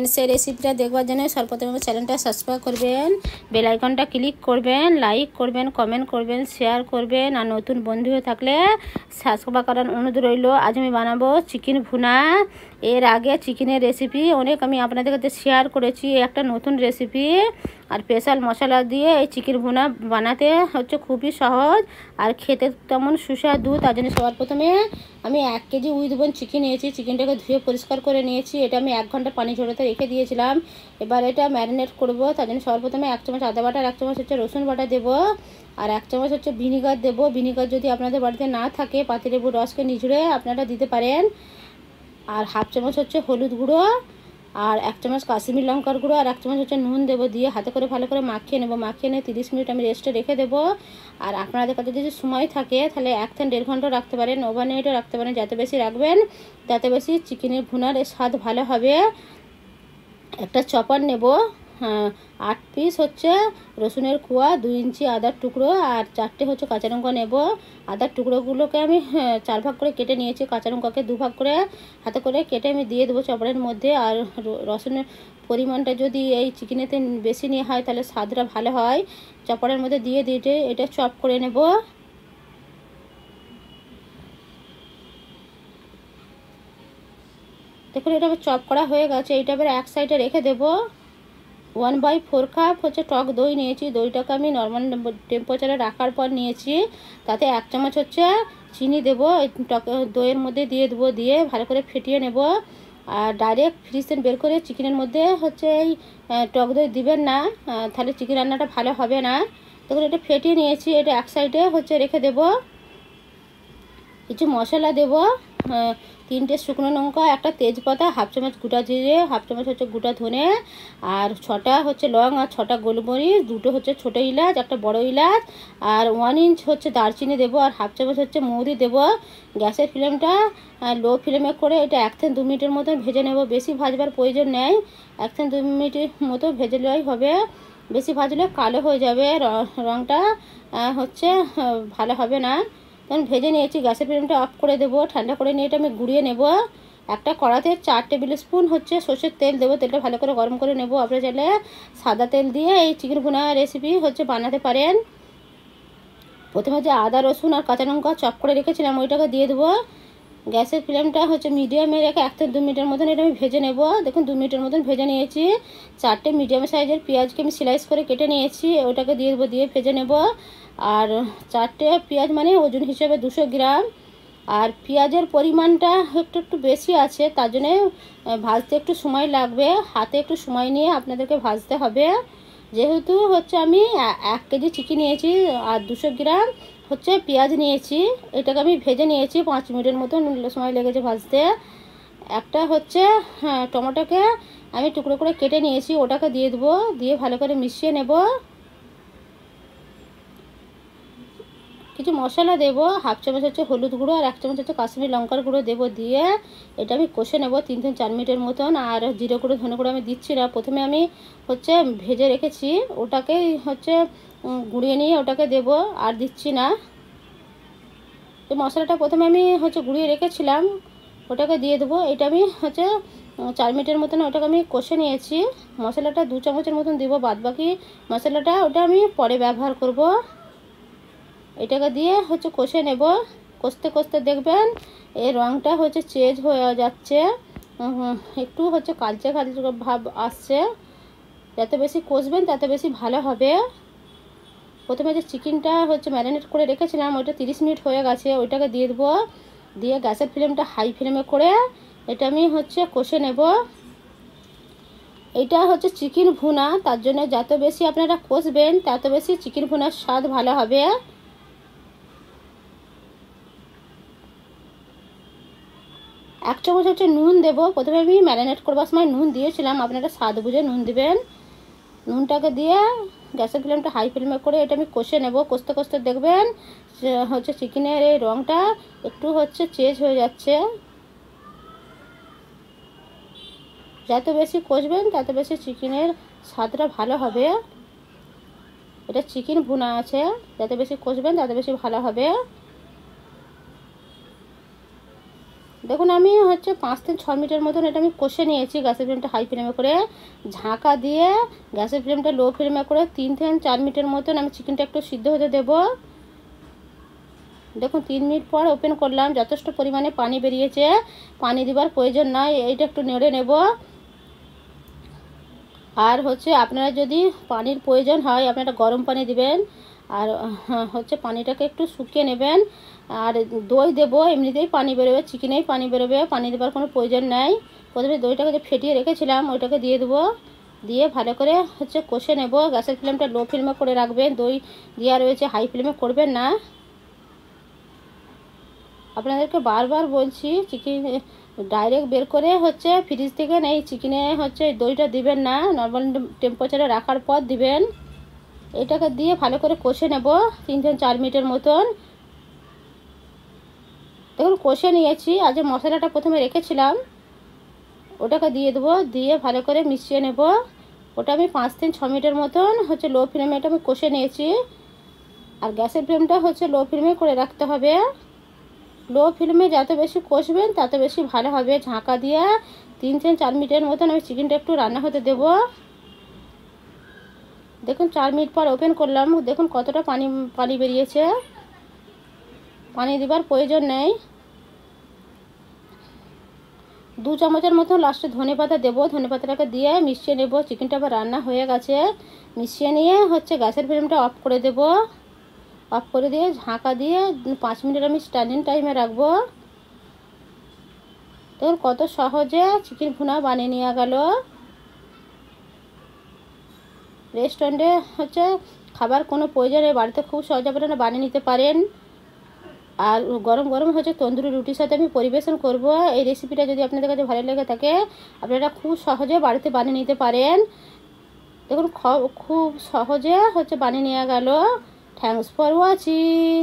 and সেই রেসিপিটা দেখবার জন্য সর্বপ্রথম চ্যানেলটা সাবস্ক্রাইব করবেন বেলাইকনটা ক্লিক করবেন লাইক করবেন কমেন্ট করবেন শেয়ার করবেন আর নতুন বন্ধু হয়ে থাকলে সাবস্ক্রাইব করার অনুরোধ রইল আজ আমি বানাবো চিকেন ভুনা এর আগে চিকেনের রেসিপি অনেক আমি আপনাদের কাছে শেয়ার করেছি একটা নতুন রেসিপি আর স্পেশাল মশলা দিয়ে এই চিকেন ভুনা বানাতে হচ্ছে খুবই সহজ আর খেতে তেমন সুস্বাদু তার জন্য সবার প্রথমে আমি এক কেজি উইথ বোন চিকেন নিয়েছি চিকেনটাকে ধুয়ে পরিষ্কার করে নিয়েছি এটা আমি এক ঘন্টা পানি ঝোড়াতে রেখে দিয়েছিলাম এবার এটা ম্যারিনেট করব তার জন্য সবার প্রথমে এক চামচ আদা বাটা আর এক চামচ হচ্ছে রসুন বাটা দেবো আর এক চামচ হচ্ছে ভিনিগার দেবো ভিনিগার যদি আপনাদের বাড়িতে না থাকে পাতিলেবুর রসকে নিঝুড়ে আপনারা দিতে পারেন আর হাফ চামচ হচ্ছে হলুদ গুঁড়ো আর এক চামচ কাশ্মীর লঙ্কার গুঁড়ো আর এক চামচ হচ্ছে নুন দেবো দিয়ে হাতে করে ভালো করে মাখিয়ে নেবো মাখিয়ে নিয়ে তিরিশ মিনিট আমি রেস্টে রেখে দেবো আর আপনাদের কাছে যদি সময় থাকে তাহলে এক থেকে দেড় ঘন্টা রাখতে পারেন ওভার নাইটও রাখতে পারেন যাতে বেশি রাখবেন তাতে বেশি চিকেনের ভুনার স্বাদ ভালো হবে একটা চপার নেব হ্যাঁ, আট পিস হচ্ছে রসুনের কুয়া দু ইঞ্চি আদার টুকরো আর চারটে হচ্ছে কাঁচা লঙ্কা নেব আদার টুকরোগুলোকে আমি হ্যাঁ, চার ভাগ করে কেটে নিয়েছি কাঁচা লঙ্কাকে দু ভাগ করে হাতে করে কেটে আমি দিয়ে দেবো চপড়ের মধ্যে আর রসুনের পরিমাণটা যদি এই চিকেনেতে বেশি নিয়ে হয় তাহলে স্বাদটা ভালো হয় চপড়ের মধ্যে দিয়ে দিয়ে এটা চপ করে নেব দেখুন এটা চপ করা হয়ে গেছে এইটা আবার এক সাইডে রেখে দেবো ওয়ান বাই ফোর কাপ হচ্ছে টক দই নিয়েছি দইটাকে আমি নর্মাল টেম্পারেচারে রাখার পর নিয়েছি তাতে এক চামচ হচ্ছে চিনি দেবো টক দইয়ের মধ্যে দিয়ে দেবো দিয়ে ভালো করে ফেটিয়ে নেব আর ডাইরেক্ট ফ্রিজেন বের করে চিকেনের মধ্যে হচ্ছে এই টক দই দেবেন না তাহলে চিকেন রান্নাটা ভালো হবে না তখন এটা ফেটিয়ে নিয়েছি এটা এক সাইডে হচ্ছে রেখে দেব কিছু মশলা দেবো হ্যাঁ, তিনটে শুকনো লঙ্কা একটা তেজপাতা হাফ চামচ গুঁটা জিরে হাফ চামচ হচ্ছে গুঁটা ধনে আর ছটা হচ্ছে লং আর ছটা গোলমরিচ দুটো হচ্ছে ছোটো ইলাচ একটা বড় ইলাচ আর ওয়ান ইঞ্চ হচ্ছে দারচিনি দেবো আর হাফ চামচ হচ্ছে মৌরি দেবো গ্যাসের ফ্লেমটা লো ফ্লেমে করে এটা এক থেকে দু মিনিটের মতো ভেজে নেব বেশি ভাজবার প্রয়োজন নেই এক থেকে দু মিনিটের মতো ভেজে নেওয়াই হবে বেশি ভাজলে কালো হয়ে যাবে রঙটা হচ্ছে ভালো হবে না তখন ভেজে নিয়েছি গ্যাসের ফ্লেমটা অফ করে দেবো ঠান্ডা করে নিয়ে এটা আমি গুঁড়িয়ে নেব একটা কড়াতে চার টেবিল স্পুন হচ্ছে সর্ষের তেল দেবো তেলটা ভালো করে গরম করে নেবো আপনার চাইলে সাদা তেল দিয়ে এই চিকেন ভুনা রেসিপি হচ্ছে বানাতে পারেন প্রথমে যে আদা রসুন আর কাঁচা লঙ্কা চপ করে রেখেছিলাম ওইটাকে দিয়ে দেবো গ্যাসের ফ্লেমটা হচ্ছে মিডিয়ামে রেখে এক থেকে দু মিনিটের মতন এটা আমি ভেজে নেব দেখুন দু মিনিটের মতন ভেজে নিয়েছি চারটে মিডিয়াম সাইজের পেঁয়াজকে আমি স্লাইস করে কেটে নিয়েছি ওটাকে দিয়ে দেবো দিয়ে ভেজে নেব আর চারটে পেঁয়াজ মানে ওজন হিসেবে দুশো গ্রাম আর পেঁয়াজের পরিমাণটা একটু একটু বেশি আছে তার জন্যে ভাজতে একটু সময় লাগবে হাতে একটু সময় নিয়ে আপনাদেরকে ভাজতে হবে যেহেতু হচ্ছে আমি এক কেজি চিকি নিয়েছি আর দুশো গ্রাম হচ্ছে পেঁয়াজ নিয়েছি এটাকে আমি ভেজে নিয়েছি পাঁচ মিনিটের মতো সময় লেগেছে ভাজতে একটা হচ্ছে হ্যাঁ টমেটোকে আমি টুকরো করে কেটে নিয়েছি ওটাকে দিয়ে দেবো দিয়ে ভালো করে মিশিয়ে নেবো কিছু মশলা দেবো হাফ চামচ হচ্ছে হলুদ গুঁড়ো আর এক চামচ হচ্ছে কাশ্মীর লঙ্কার গুঁড়ো দেবো দিয়ে এটা আমি কষে নেব তিন তিন চার মিনিটের মতন আর জিরে গুঁড়ো ধনে গুঁড়ো আমি দিচ্ছি না প্রথমে আমি হচ্ছে ভেজে রেখেছি ওটাকে হচ্ছে গুঁড়িয়ে নিয়ে ওটাকে দেব আর দিচ্ছি না তো মশলাটা প্রথমে আমি হচ্ছে গুঁড়িয়ে রেখেছিলাম ওটাকে দিয়ে দেবো এটা আমি হচ্ছে চার মিনিটের মতন ওটাকে আমি কষে নিয়েছি মশলাটা দু চামচের মতন দেবো বাদ বাকি মশলাটা ওটা আমি পরে ব্যবহার করব এটাকে দিয়ে হচ্ছে কষে নেব কষতে কষতে দেখবেন এই রঙটা হচ্ছে চেঞ্জ হয়ে যাচ্ছে একটু হচ্ছে কালচে কালচে ভাব আসছে যত বেশি কষবেন তত বেশি ভালো হবে প্রথমে যে চিকেনটা হচ্ছে ম্যারিনেট করে রেখেছিলাম ওইটা তিরিশ মিনিট হয়ে গেছে ওইটাকে দিয়ে দেবো দিয়ে গ্যাসের ফ্লেমটা হাই ফ্লেমে করে এটা আমি হচ্ছে কষে নেব এটা হচ্ছে চিকেন ভুনা তার জন্য যত বেশি আপনারা কষবেন তত বেশি চিকেন ভুনার স্বাদ ভালো হবে এক চামচ হচ্ছে নুন দেবো প্রথমে আমি ম্যারিনেট করবার সময় নুন দিয়েছিলাম আপনারা স্বাদ বুঝে নুন দেবেন নুনটাকে দিয়ে গ্যাসের ফ্লেমটা হাই ফ্লেমে করে এটা আমি কষে নেব কষতে কষতে দেখবেন হচ্ছে চিকেনের এই রঙটা একটু হচ্ছে চেঞ্জ হয়ে যাচ্ছে যত বেশি কষবেন তত বেশি চিকেনের স্বাদটা ভালো হবে এটা চিকেন ভুনা আছে যত বেশি কষবেন তত বেশি ভালো হবে দেখুন আমি হচ্ছে পাঁচ থেকে ছ মিনিটের মতন এটা আমি কষে নিয়েছি গ্যাসের ফ্লেমটা হাই ফ্লেমে করে ঝাঁকা দিয়ে গ্যাসের ফ্লেমটা লো ফ্লেমে করে তিন থেকে চার মিনিটের মতন আমি চিকেনটা একটু সিদ্ধ হতে দেবো দেখুন তিন মিনিট পর ওপেন করলাম যথেষ্ট পরিমাণে পানি বেরিয়েছে পানি দেবার প্রয়োজন নয় এইটা একটু নেড়ে নেব আর হচ্ছে আপনারা যদি পানির প্রয়োজন হয় আপনারা গরম পানি দিবেন আর হচ্ছে পানিটাকে একটু শুকিয়ে নেবেন আর দই দেবো এমনিতেই পানি বেরোবে চিকেনেই পানি বেরোবে পানি দেবার কোনো প্রয়োজন নেই প্রথমে দইটাকে যে ফেটিয়ে রেখেছিলাম ওইটাকে দিয়ে দেবো দিয়ে ভালো করে হচ্ছে কষে নেব গ্যাসের ফ্লেমটা লো ফ্লেমে করে রাখবেন দই দেওয়া রয়েছে হাই ফ্লেমে করবেন না আপনাদেরকে বারবার বলছি চিকেন ডাইরেক্ট বের করে হচ্ছে ফ্রিজ থেকে নেই চিকেনে হচ্ছে দইটা দিবেন না নর্মাল টেম্পারেচারে রাখার পর দিবেন এটাকে দিয়ে ভালো করে কষে নেব তিন চার মিনিটের মতন দেখুন কষে নিয়েছি আর যে মশলাটা প্রথমে রেখেছিলাম ওটাকে দিয়ে দেবো দিয়ে ভালো করে মিশিয়ে নেব ওটা আমি পাঁচ থেকে ছ মিনিটের মতন হচ্ছে লো ফ্লেমে এটা আমি কষে নিয়েছি আর গ্যাসের ফ্লেমটা হচ্ছে লো ফ্লেমে করে রাখতে হবে লো ফ্লেমে যত বেশি কষবেন তত বেশি ভালো হবে ঝাঁকা দিয়ে তিন থেকে চার মিনিটের মতন আমি চিকেনটা একটু রান্না হতে দেবো দেখুন চার মিনিট পর ওপেন করলাম দেখুন কতটা পানি পানি বেরিয়েছে পানি দেবার প্রয়োজন নেই দু চামচের মতো লাস্টে ধনে পাতা দেবো ধনে পাতাটাকে দিয়ে মিশিয়ে নেব চিকেনটা আবার রান্না হয়ে গেছে মিশিয়ে নিয়ে হচ্ছে গ্যাসের ফ্লেমটা অফ করে দেব অফ করে দিয়ে ঝাঁকা দিয়ে পাঁচ মিনিট আমি স্ট্যান্ডিং টাইমে রাখবো দেখুন কত সহজে চিকেন ভুনা বানিয়ে নেওয়া গেলো রেস্টুরেন্টে হচ্ছে খাবার কোনো প্রয়োজনে বাড়িতে খুব সহজে আপনারা বানিয়ে নিতে পারেন আর গরম গরম হচ্ছে তন্দুরি রুটির সাথে আমি পরিবেশন করব এই রেসিপিটা যদি আপনাদের কাছে ভালো লেগে থাকে আপনারা খুব সহজে বাড়িতে বানিয়ে নিতে পারেন দেখুন খুব সহজে হচ্ছে বানিয়ে নেওয়া গেল থ্যাংকস ফর ওয়াচিং